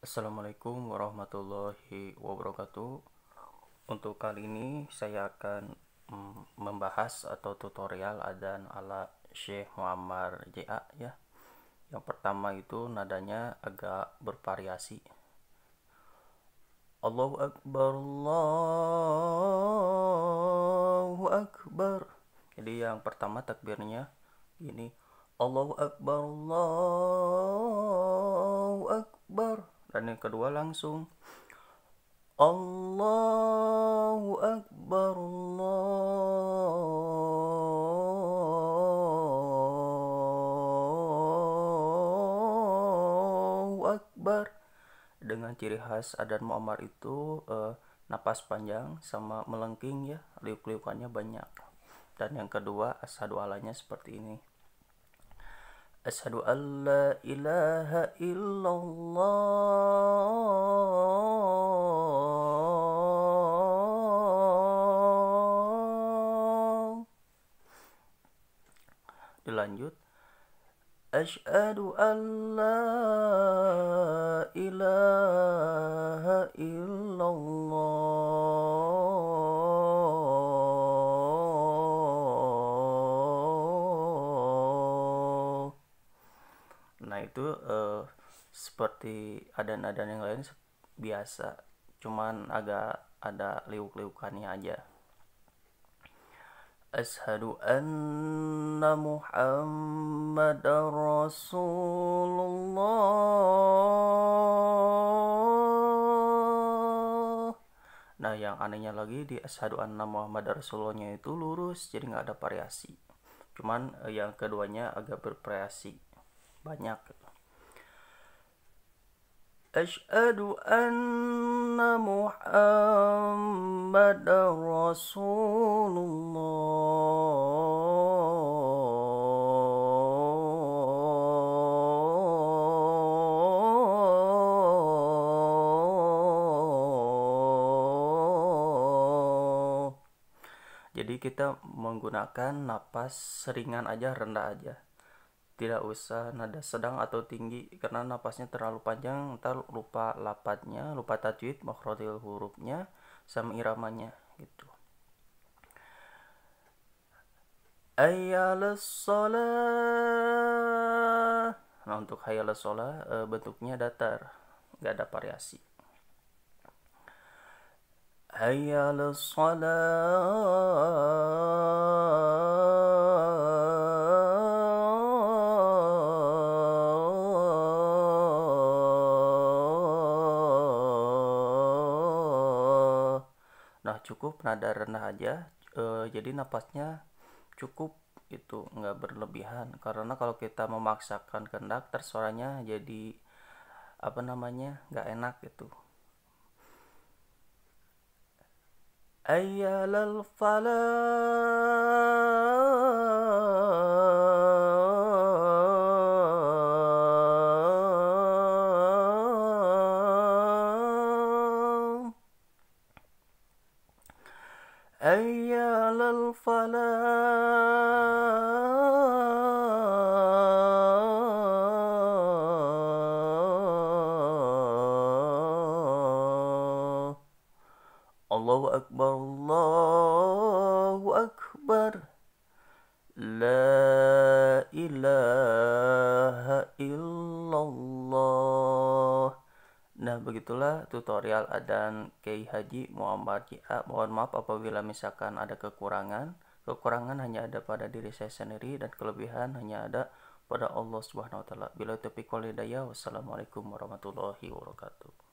Assalamualaikum warahmatullahi wabarakatuh. Untuk kali ini saya akan mm, membahas atau tutorial adzan ala Syekh Muammar JA ya. Yang pertama itu nadanya agak bervariasi. Allahu akbar Allahu akbar. Jadi yang pertama takbirnya ini Allahu akbar Allahu akbar dan yang kedua langsung Allahu Akbar Allahu Akbar dengan ciri khas adan Muammar itu eh, napas panjang sama melengking ya liuk-liukannya banyak dan yang kedua asadualanya seperti ini أشهد أن لا إله إلا الله dilanjut Ashadu an illallah itu uh, seperti adan-adan yang lain biasa, cuman agak ada liuk-liukannya aja. Ashadu anna Muhammad Rasulullah Nah yang anehnya lagi di Ashadu Anna Muhammad Rasulullahnya itu lurus jadi nggak ada variasi Cuman eh, yang keduanya agak bervariasi banyak gitu. Ashadu anna Muhammad Rasulullah Jadi kita menggunakan napas seringan aja, rendah aja tidak usah nada sedang atau tinggi karena napasnya terlalu panjang ntar lupa lapatnya lupa tajwid makrotil hurufnya sama iramanya gitu Hayalas sholat Nah untuk hayalas sholat e, bentuknya datar nggak ada variasi Hayalas sholat cukup nada rendah aja uh, jadi napasnya cukup itu nggak berlebihan karena kalau kita memaksakan kendak, tersuaranya jadi apa namanya nggak enak itu. ayalal falah أي على الفلاح الله أكبر الله أكبر لا إله إلا الله Nah, begitulah tutorial Adan Kiai Haji Muhammad ah, Mohon maaf apabila misalkan ada kekurangan. Kekurangan hanya ada pada diri saya sendiri dan kelebihan hanya ada pada Allah Subhanahu wa taala. Bila topik wal hidayah. Wassalamualaikum warahmatullahi wabarakatuh.